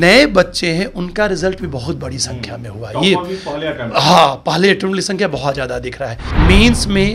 नए बच्चे हैं उनका रिजल्ट भी बहुत बड़ी संख्या में हुआ ये हाँ पहले अटेम्प्ट की संख्या बहुत ज़्यादा दिख रहा है मेंस में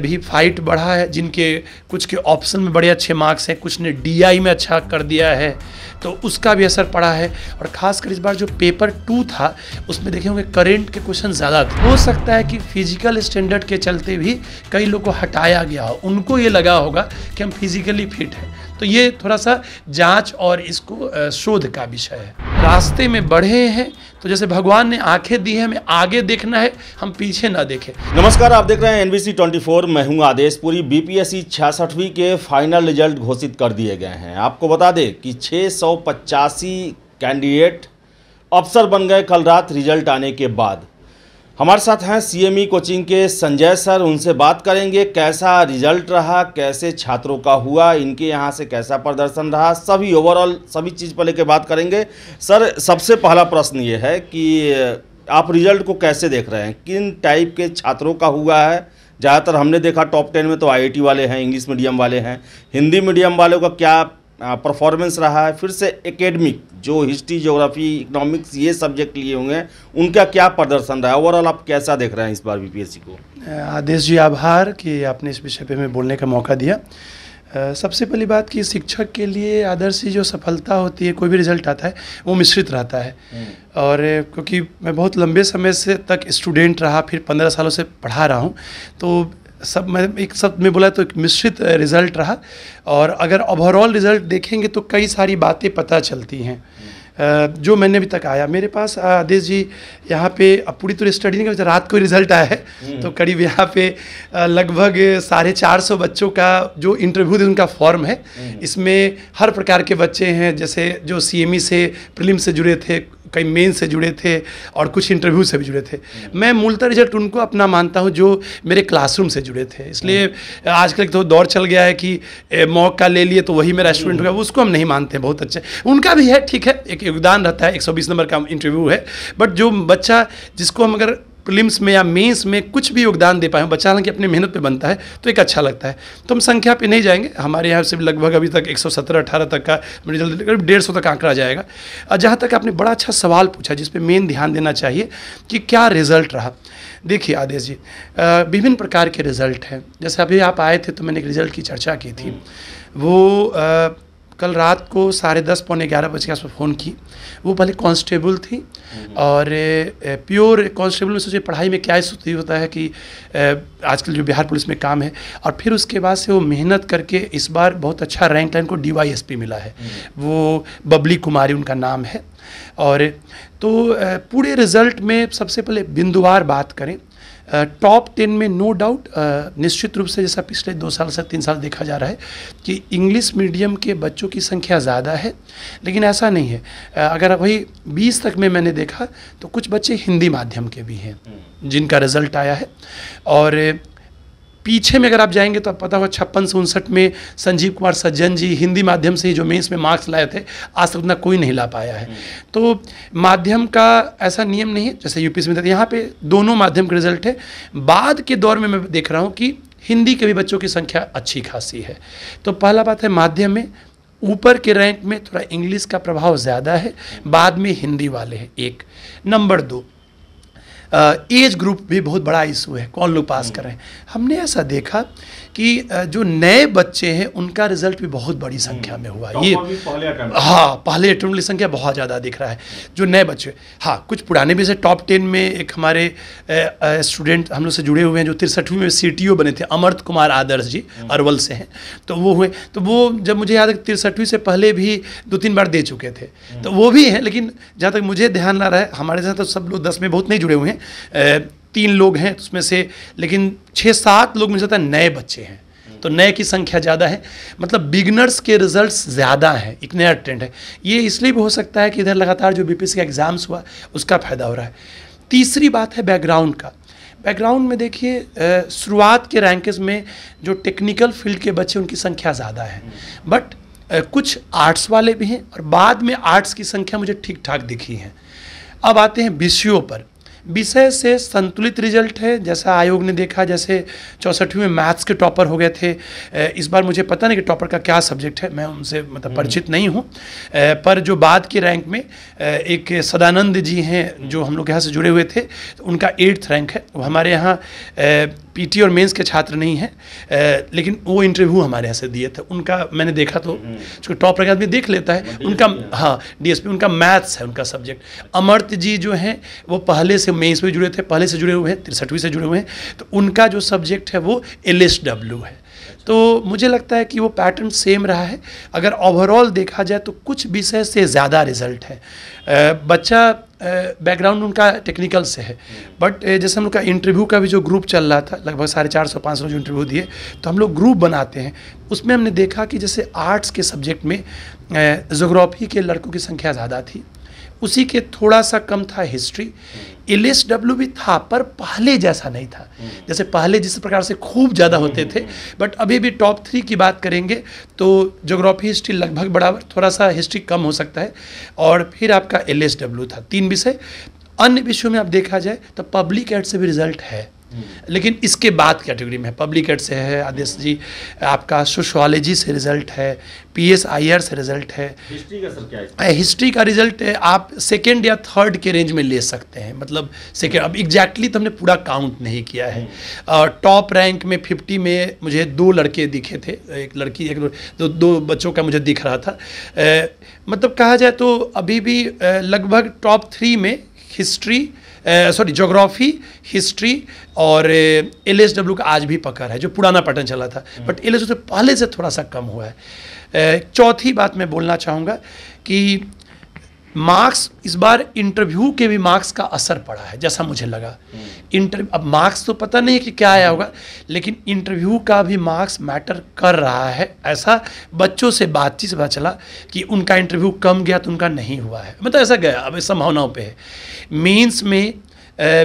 भी फाइट बढ़ा है जिनके कुछ के ऑप्शन में बड़े अच्छे मार्क्स हैं कुछ ने डीआई में अच्छा कर दिया है तो उसका भी असर पड़ा है और खासकर इस बार जो पेपर टू था उसमें देखे होंगे करेंट के क्वेश्चन ज़्यादा हो सकता है कि फिजिकल स्टैंडर्ड के चलते भी कई लोग को हटाया गया हो उनको ये लगा होगा कि हम फिजिकली फिट हैं तो ये थोड़ा सा जांच और इसको शोध का विषय है रास्ते में बढ़े हैं तो जैसे भगवान ने आंखें दी है हमें आगे देखना है हम पीछे ना देखें नमस्कार आप देख रहे हैं एनबीसी 24 मैं हूं आदेश पूरी बीपीएससी छियासठवीं के फाइनल रिजल्ट घोषित कर दिए गए हैं आपको बता दें कि छः कैंडिडेट अफसर बन गए कल रात रिजल्ट आने के बाद हमारे साथ हैं सीएमई e कोचिंग के संजय सर उनसे बात करेंगे कैसा रिजल्ट रहा कैसे छात्रों का हुआ इनके यहाँ से कैसा प्रदर्शन रहा सभी ओवरऑल सभी चीज़ पर लेकर बात करेंगे सर सबसे पहला प्रश्न ये है कि आप रिजल्ट को कैसे देख रहे हैं किन टाइप के छात्रों का हुआ है ज़्यादातर हमने देखा टॉप टेन में तो आईआईटी वाले हैं इंग्लिश मीडियम वाले हैं हिंदी मीडियम वालों का क्या परफॉर्मेंस रहा है फिर से एकेडमिक जो हिस्ट्री ज्योग्राफी इकोनॉमिक्स ये सब्जेक्ट लिए होंगे उनका क्या प्रदर्शन रहा है ओवरऑल आप कैसा देख रहे हैं इस बार बीपीएससी को आदेश जी आभार कि आपने इस विषय पर हमें बोलने का मौका दिया सबसे पहली बात कि शिक्षक के लिए आदर्श जो सफलता होती है कोई भी रिजल्ट आता है वो मिश्रित रहता है हम्म। और क्योंकि मैं बहुत लंबे समय से तक स्टूडेंट रहा फिर पंद्रह सालों से पढ़ा रहा हूँ तो सब मैं एक सब में बोला तो एक मिश्रित रिज़ल्ट रहा और अगर ओवरऑल रिज़ल्ट देखेंगे तो कई सारी बातें पता चलती हैं जो मैंने अभी तक आया मेरे पास आदेश जी यहाँ पे अब पूरी तरह तो स्टडी नहीं कर रात को रिजल्ट आया है हम्म। तो करीब यहाँ पे लगभग साढ़े चार सौ बच्चों का जो इंटरव्यू उनका फॉर्म है हम्म। इसमें हर प्रकार के बच्चे हैं जैसे जो सीएमई से प्रिलिम से जुड़े थे कई मेन से जुड़े थे और कुछ इंटरव्यू से भी जुड़े थे मैं मूलतः रिजल्ट उनको अपना मानता हूँ जो मेरे क्लासरूम से जुड़े थे इसलिए आजकल तो दौर चल गया है कि मौका का ले लिए तो वही मेरा स्टूडेंट होगा उसको हम नहीं मानते बहुत अच्छा उनका भी है ठीक है एक योगदान रहता है एक नंबर का इंटरव्यू है बट जो बच्चा जिसको हम अगर प्रिलिम्स में या मेंस में कुछ भी योगदान दे पाए बच्चा हालांकि अपनी मेहनत पे बनता है तो एक अच्छा लगता है तो हम संख्या पे नहीं जाएंगे हमारे यहाँ से लगभग अभी तक 117 18 तक का रिजल्ट करीब डेढ़ सौ तक आंकड़ा जाएगा और जहाँ तक आपने बड़ा अच्छा सवाल पूछा जिस पर मेन ध्यान देना चाहिए कि क्या रिजल्ट रहा देखिए आदेश जी विभिन्न प्रकार के रिजल्ट हैं जैसे अभी आप आए थे तो मैंने एक रिजल्ट की चर्चा की थी वो आ, कल रात को साढ़े दस पौने ग्यारह बजे के आसपास फ़ोन की वो पहले कांस्टेबल थी और प्योर कांस्टेबल में सोचे पढ़ाई में क्या स्थिति होता है कि आजकल जो बिहार पुलिस में काम है और फिर उसके बाद से वो मेहनत करके इस बार बहुत अच्छा रैंक लाइन को डी मिला है वो बबली कुमारी उनका नाम है और तो पूरे रिज़ल्ट में सबसे पहले बिंदुवार बात करें टॉप uh, टेन में नो डाउट uh, निश्चित रूप से जैसा पिछले दो साल से तीन साल देखा जा रहा है कि इंग्लिश मीडियम के बच्चों की संख्या ज़्यादा है लेकिन ऐसा नहीं है uh, अगर वही बीस तक में मैंने देखा तो कुछ बच्चे हिंदी माध्यम के भी हैं हम्म। जिनका रिजल्ट आया है और पीछे में अगर आप जाएंगे तो आप पता होगा छप्पन से उनसठ में संजीव कुमार सज्जन जी हिंदी माध्यम से ही जो मेंस में मार्क्स लाए थे आज तक उतना कोई नहीं ला पाया है तो माध्यम का ऐसा नियम नहीं है जैसे यूपी में यहाँ पे दोनों माध्यम के रिजल्ट है बाद के दौर में मैं देख रहा हूँ कि हिंदी के भी बच्चों की संख्या अच्छी खासी है तो पहला बात है माध्यम में ऊपर के रैंक में थोड़ा इंग्लिश का प्रभाव ज़्यादा है बाद में हिंदी वाले हैं एक नंबर दो एज ग्रुप भी बहुत बड़ा इशू है कौन लोग पास कर रहे हैं हमने ऐसा देखा कि जो नए बच्चे हैं उनका रिजल्ट भी बहुत बड़ी संख्या में हुआ ये हाँ पहले अटेम्प्ट संख्या बहुत ज़्यादा दिख रहा है जो नए बच्चे हाँ कुछ पुराने भी से टॉप टेन में एक हमारे स्टूडेंट हम लोग से जुड़े हुए हैं जो तिरसठवीं में सी बने थे अमृत कुमार आदर्श जी हम्म। अरवल से हैं तो वो हुए तो वो जब मुझे याद है तिरसठवीं से पहले भी दो तीन बार दे चुके थे हम्म। तो वो भी हैं लेकिन जहाँ तक मुझे ध्यान ना रहा है हमारे साथ तो सब लोग दस में बहुत नहीं जुड़े हुए हैं तीन लोग हैं उसमें से लेकिन छः सात लोग मुझे लगता है नए बच्चे हैं तो नए की संख्या ज़्यादा है मतलब बिगनर्स के रिजल्ट्स ज़्यादा हैं एक नया ट्रेंड है ये इसलिए भी हो सकता है कि इधर लगातार जो बीपीएससी का एग्ज़ाम्स हुआ उसका फ़ायदा हो रहा है तीसरी बात है बैकग्राउंड का बैकग्राउंड में देखिए शुरुआत के रैंकस में जो टेक्निकल फील्ड के बच्चे उनकी संख्या ज़्यादा है बट कुछ आर्ट्स वाले भी हैं और बाद में आर्ट्स की संख्या मुझे ठीक ठाक दिखी है अब आते हैं बी पर विषय से संतुलित रिजल्ट है जैसा आयोग ने देखा जैसे चौंसठवीं में मैथ्स के टॉपर हो गए थे इस बार मुझे पता नहीं कि टॉपर का क्या सब्जेक्ट है मैं उनसे मतलब हम्म। परिचित नहीं हूँ पर जो बाद के रैंक में एक सदानंद जी हैं जो हम लोग यहाँ से जुड़े हुए थे तो उनका एट्थ रैंक है हमारे यहाँ पीटी और मेंस के छात्र नहीं हैं लेकिन वो इंटरव्यू हमारे यहाँ से दिए थे उनका मैंने देखा तो हम्म। उसको टॉप रैंक आदमी देख लेता है मतलब उनका हाँ डीएसपी उनका मैथ्स है उनका सब्जेक्ट अमर्त जी जो हैं वो पहले से मेंस में जुड़े थे पहले से जुड़े हुए हैं तिरसठवीं से जुड़े हुए हैं तो उनका जो सब्जेक्ट है वो एल है तो मुझे लगता है कि वो पैटर्न सेम रहा है अगर ओवरऑल देखा जाए तो कुछ विषय से ज़्यादा रिजल्ट है बच्चा बैकग्राउंड उनका टेक्निकल से है बट जैसे हम लोग का इंटरव्यू का भी जो ग्रुप चल रहा था लगभग साढ़े चार सौ पाँच सौ जो इंटरव्यू दिए तो हम लोग ग्रुप बनाते हैं उसमें हमने देखा कि जैसे आर्ट्स के सब्जेक्ट में जोग्राफी के लड़कों की संख्या ज़्यादा थी उसी के थोड़ा सा कम था हिस्ट्री एल एस डब्ल्यू भी था पर पहले जैसा नहीं था जैसे पहले जिस प्रकार से खूब ज़्यादा होते थे बट अभी भी टॉप थ्री की बात करेंगे तो जोग्राफी हिस्ट्री लगभग बराबर थोड़ा सा हिस्ट्री कम हो सकता है और फिर आपका एल एस डब्ल्यू था तीन विषय अन्य विषयों में आप देखा जाए तो पब्लिक एड से भी रिजल्ट है हम्म। लेकिन इसके बाद कैटेगरी में पब्लिक एड से है आदेश जी आपका सोशोलॉजी से रिजल्ट है पी एस आई आर से रिजल्ट है हिस्ट्री का है रिजल्ट आप सेकेंड या थर्ड के रेंज में ले सकते हैं मतलब सेकेंड अब एग्जैक्टली तो हमने पूरा काउंट नहीं किया है टॉप हम्म। रैंक में फिफ्टी में मुझे दो लड़के दिखे थे एक लड़की एक दो, दो बच्चों का मुझे दिख रहा था मतलब कहा जाए तो अभी भी लगभग टॉप थ्री में हिस्ट्री सॉरी जोग्राफी हिस्ट्री और एल एस डब्ल्यू का आज भी पकड़ है जो पुराना पैटर्न चला था बट एल एस डब्ल्यू पहले से थोड़ा सा कम हुआ है चौथी बात मैं बोलना चाहूँगा कि मार्क्स इस बार इंटरव्यू के भी मार्क्स का असर पड़ा है जैसा मुझे लगा हम्म। इंटरव्यू अब मार्क्स तो पता नहीं है कि क्या आया होगा लेकिन इंटरव्यू का भी मार्क्स मैटर कर रहा है ऐसा बच्चों से बातचीत से पता चला कि उनका इंटरव्यू कम गया तो उनका नहीं हुआ है मतलब ऐसा गया अब इस संभावनाओं पे है मेंस में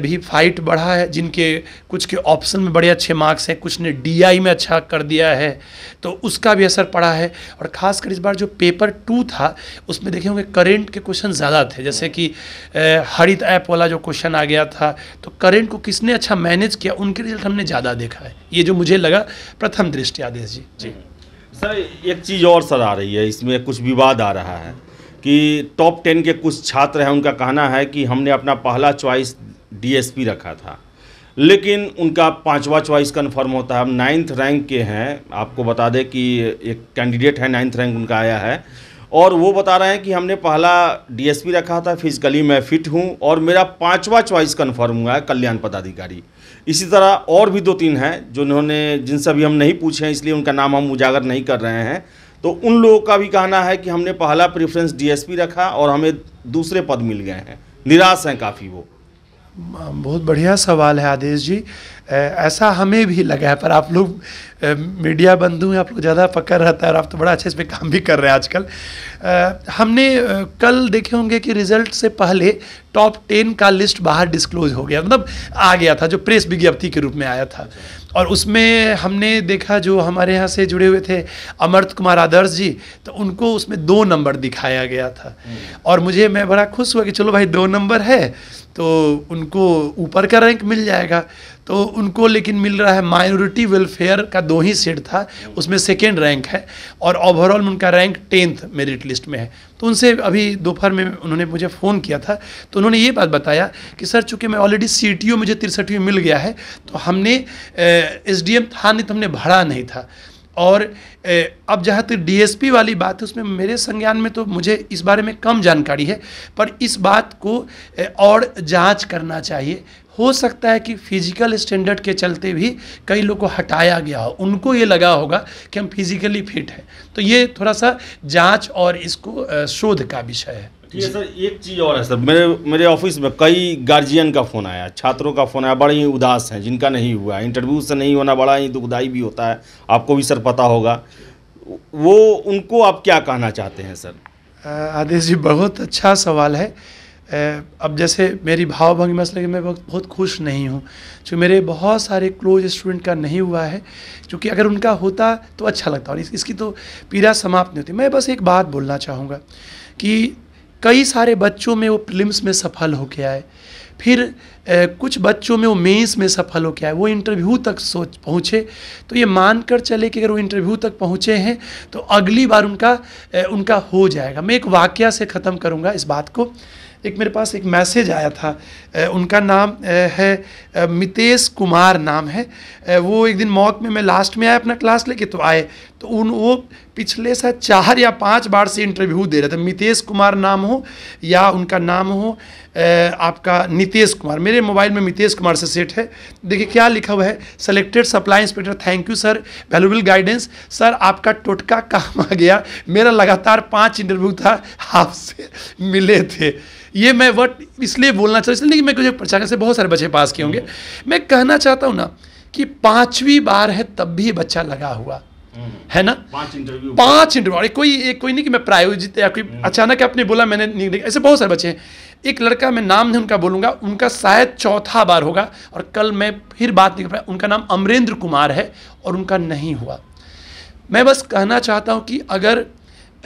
भी फाइट बढ़ा है जिनके कुछ के ऑप्शन में बड़े अच्छे मार्क्स हैं कुछ ने डीआई में अच्छा कर दिया है तो उसका भी असर पड़ा है और ख़ासकर इस बार जो पेपर टू था उसमें देखे होंगे करेंट के क्वेश्चन ज़्यादा थे जैसे कि हरित ऐप वाला जो क्वेश्चन आ गया था तो करेंट को किसने अच्छा मैनेज किया उनके रिजल्ट हमने ज़्यादा देखा है ये जो मुझे लगा प्रथम दृष्टि आदेश जी जी सर एक चीज़ और सर आ रही है इसमें कुछ विवाद आ रहा है कि टॉप टेन के कुछ छात्र हैं उनका कहना है कि हमने अपना पहला चॉइस डीएसपी रखा था लेकिन उनका पांचवा च्वाइस कन्फर्म होता है हम नाइन्थ रैंक के हैं आपको बता दें कि एक कैंडिडेट है नाइन्थ रैंक उनका आया है और वो बता रहे हैं कि हमने पहला डीएसपी रखा था फिजिकली मैं फिट हूँ और मेरा पांचवा चॉइस कन्फर्म हुआ है कल्याण पदाधिकारी इसी तरह और भी दो तीन हैं जिन्होंने जिनसे भी हम नहीं पूछे हैं इसलिए उनका नाम हम उजागर नहीं कर रहे हैं तो उन लोगों का भी कहना है कि हमने पहला प्रेफरेंस डीएसपी रखा और हमें दूसरे पद मिल गए हैं निराश हैं काफ़ी वो बहुत बढ़िया सवाल है आदेश जी ऐसा हमें भी लगा है पर आप लोग मीडिया बंधु हैं आप लोग ज़्यादा पकड़ रहता है और आप तो बड़ा अच्छे इसमें काम भी कर रहे हैं आजकल हमने कल देखे होंगे कि रिजल्ट से पहले टॉप टेन का लिस्ट बाहर डिस्क्लोज हो गया मतलब आ गया था जो प्रेस विज्ञप्ति के रूप में आया था और उसमें हमने देखा जो हमारे यहाँ से जुड़े हुए थे अमर्त कुमार आदर्श जी तो उनको उसमें दो नंबर दिखाया गया था हम्म। और मुझे मैं बड़ा खुश हुआ कि चलो भाई दो नंबर है तो उनको ऊपर का रैंक मिल जाएगा तो उनको लेकिन मिल रहा है माइनॉरिटी वेलफेयर का दो ही सीट था उसमें सेकेंड रैंक है और ओवरऑल उनका रैंक टेंथ मेरिट लिस्ट में है तो उनसे अभी दोपहर में उन्होंने मुझे फ़ोन किया था तो उन्होंने ये बात बताया कि सर चूँकि मैं ऑलरेडी सी टी ओ मुझे तिरसठवीं मिल गया है तो हमने एस डी एम था नहीं तो हमने भरा नहीं था और अब जहाँ तक डीएसपी वाली बात है उसमें मेरे संज्ञान में तो मुझे इस बारे में कम जानकारी है पर इस बात को और जांच करना चाहिए हो सकता है कि फिजिकल स्टैंडर्ड के चलते भी कई लोग को हटाया गया हो उनको ये लगा होगा कि हम फिजिकली फिट हैं तो ये थोड़ा सा जांच और इसको शोध का विषय है ये सर एक चीज़ और है सर मेरे मेरे ऑफिस में कई गार्जियन का फ़ोन आया छात्रों का फ़ोन आया बड़े ही उदास हैं जिनका नहीं हुआ इंटरव्यू से नहीं होना बड़ा ही दुखदाई भी होता है आपको भी सर पता होगा वो उनको आप क्या कहना चाहते हैं सर आदेश जी बहुत अच्छा सवाल है अब जैसे मेरी भावभंगी मसले कि मैं बहुत खुश नहीं हूँ जो मेरे बहुत सारे क्लोज स्टूडेंट का नहीं हुआ है क्योंकि अगर उनका होता तो अच्छा लगता और इस, इसकी तो पीड़ा समाप्त नहीं होती मैं बस एक बात बोलना चाहूँगा कि कई सारे बच्चों में वो फिल्मस में सफल हो के आए फिर ए, कुछ बच्चों में वो मेंस में सफल हो के है वो इंटरव्यू तक सोच पहुँचे तो ये मान कर चले कि अगर वो इंटरव्यू तक पहुँचे हैं तो अगली बार उनका ए, उनका हो जाएगा मैं एक वाक्य से ख़त्म करूँगा इस बात को एक मेरे पास एक मैसेज आया था उनका नाम है मितेश कुमार नाम है वो एक दिन मौत में मैं लास्ट में आया अपना क्लास लेके तो आए तो उन वो पिछले सा चार या पांच बार से इंटरव्यू दे रहे थे मितेश कुमार नाम हो या उनका नाम हो आपका नितेश कुमार मेरे मोबाइल में मितेश कुमार से सेट है देखिए क्या लिखा हुआ है selected supply inspector thank you sir valuable guidance sir आपका टोटका काम आ गया मेरा लगातार पाँच इंटरव्यू था आपसे मिले थे ये मैं वर्ड इसलिए बोलना चाहता हूँ इसलिए मैं कुछ प्रचार से बहुत सारे बच्चे पास किए होंगे मैं कहना चाहता हूँ ना कि पाँचवीं बार है तब भी बच्चा लगा हुआ है ना पांच इंटरव्यू पांच इंटरव्यू कोई एक कोई नहीं कि मैं प्रायोजित या कोई हम्म। अचानक आपने बोला मैंने नहीं देखा ऐसे बहुत सारे बच्चे हैं एक लड़का मैं नाम नहीं उनका बोलूंगा उनका शायद चौथा बार होगा और कल मैं फिर बात नहीं कर पाया उनका नाम अमरेंद्र कुमार है और उनका नहीं हुआ मैं बस कहना चाहता हूँ कि अगर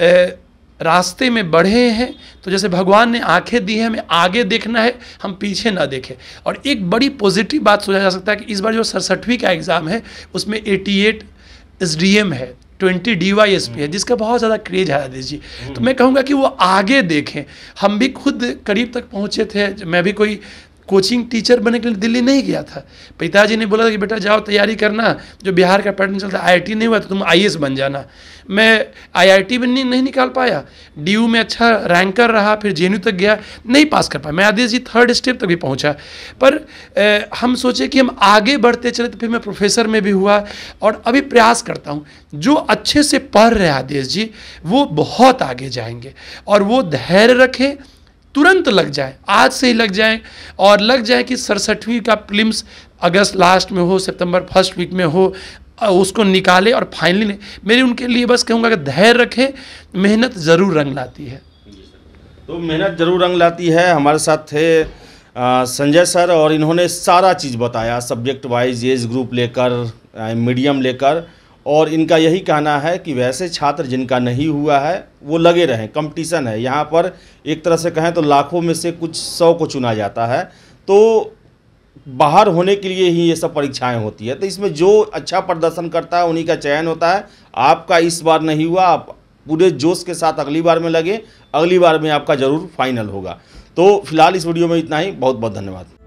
ए, रास्ते में बढ़े हैं तो जैसे भगवान ने आंखें दी हैं हमें आगे देखना है हम पीछे ना देखें और एक बड़ी पॉजिटिव बात सोचा जा सकता है कि इस बार जो सड़सठवीं का एग्ज़ाम है उसमें 88 एस डी एम है twenty D Y S P है हम्म। जिसका बहुत ज़्यादा क्रेज है जी तो हम्म। मैं कहूँगा कि वो आगे देखें हम भी खुद करीब तक पहुँचे थे मैं भी कोई कोचिंग टीचर बनने के लिए दिल्ली नहीं गया था पिताजी ने बोला था कि बेटा जाओ तैयारी करना जो बिहार का पैटर्न चलता आई नहीं हुआ तो तुम आई बन जाना मैं आई में नहीं, नहीं निकाल पाया डी में अच्छा रैंकर रहा फिर जे तक गया नहीं पास कर पाया मैं आदेश जी थर्ड स्टेप तक भी पहुँचा पर ए, हम सोचे कि हम आगे बढ़ते चले तो फिर मैं प्रोफेसर में भी हुआ और अभी प्रयास करता हूँ जो अच्छे से पढ़ रहे आदेश जी वो बहुत आगे जाएंगे और वो धैर्य रखें तुरंत लग जाए आज से ही लग जाए और लग जाए कि सड़सठवीं का प्लिम्स अगस्त लास्ट में हो सितंबर फर्स्ट वीक में हो उसको निकाले और फाइनली मेरी उनके लिए बस कहूँगा कि धैर्य रखें मेहनत ज़रूर रंग लाती है तो मेहनत ज़रूर रंग लाती है हमारे साथ थे संजय सर और इन्होंने सारा चीज़ बताया सब्जेक्ट वाइज एज ग्रुप लेकर मीडियम लेकर और इनका यही कहना है कि वैसे छात्र जिनका नहीं हुआ है वो लगे रहें कंपटीशन है यहाँ पर एक तरह से कहें तो लाखों में से कुछ सौ को चुना जाता है तो बाहर होने के लिए ही ये सब परीक्षाएं होती है तो इसमें जो अच्छा प्रदर्शन करता है उन्हीं का चयन होता है आपका इस बार नहीं हुआ आप पूरे जोश के साथ अगली बार में लगे अगली बार में आपका ज़रूर फाइनल होगा तो फिलहाल इस वीडियो में इतना ही बहुत बहुत धन्यवाद